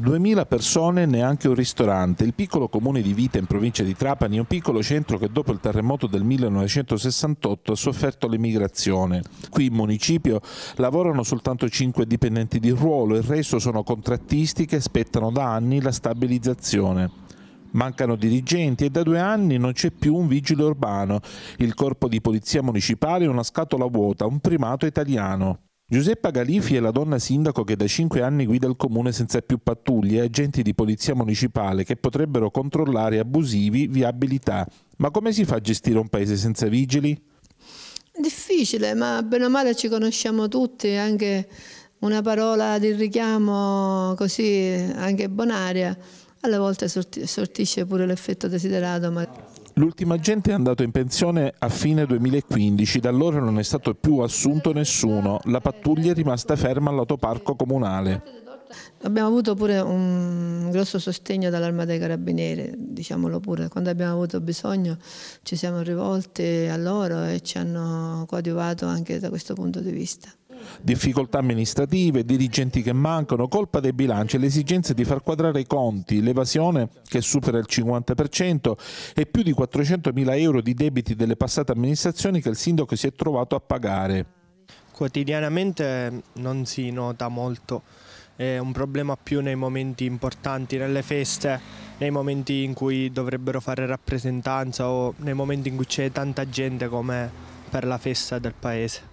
2.000 persone, neanche un ristorante. Il piccolo comune di Vita in provincia di Trapani è un piccolo centro che dopo il terremoto del 1968 ha sofferto l'emigrazione. Qui in municipio lavorano soltanto 5 dipendenti di ruolo, il resto sono contrattisti che aspettano da anni la stabilizzazione. Mancano dirigenti e da due anni non c'è più un vigile urbano. Il corpo di polizia municipale è una scatola vuota, un primato italiano. Giuseppa Galifi è la donna sindaco che da cinque anni guida il comune senza più pattuglie e agenti di polizia municipale che potrebbero controllare abusivi viabilità. Ma come si fa a gestire un paese senza vigili? Difficile, ma bene o male ci conosciamo tutti, anche una parola di richiamo così, anche bonaria, alle volte sortisce pure l'effetto desiderato. Ma... L'ultimo agente è andato in pensione a fine 2015, da allora non è stato più assunto nessuno, la pattuglia è rimasta ferma all'autoparco comunale. Abbiamo avuto pure un grosso sostegno dall'Arma dei Carabinieri, diciamolo pure, quando abbiamo avuto bisogno ci siamo rivolti a loro e ci hanno coadiuvato anche da questo punto di vista. Difficoltà amministrative, dirigenti che mancano, colpa dei bilanci, l'esigenza di far quadrare i conti, l'evasione che supera il 50% e più di 400.000 euro di debiti delle passate amministrazioni che il sindaco si è trovato a pagare. Quotidianamente non si nota molto, è un problema più nei momenti importanti, nelle feste, nei momenti in cui dovrebbero fare rappresentanza o nei momenti in cui c'è tanta gente come per la festa del paese.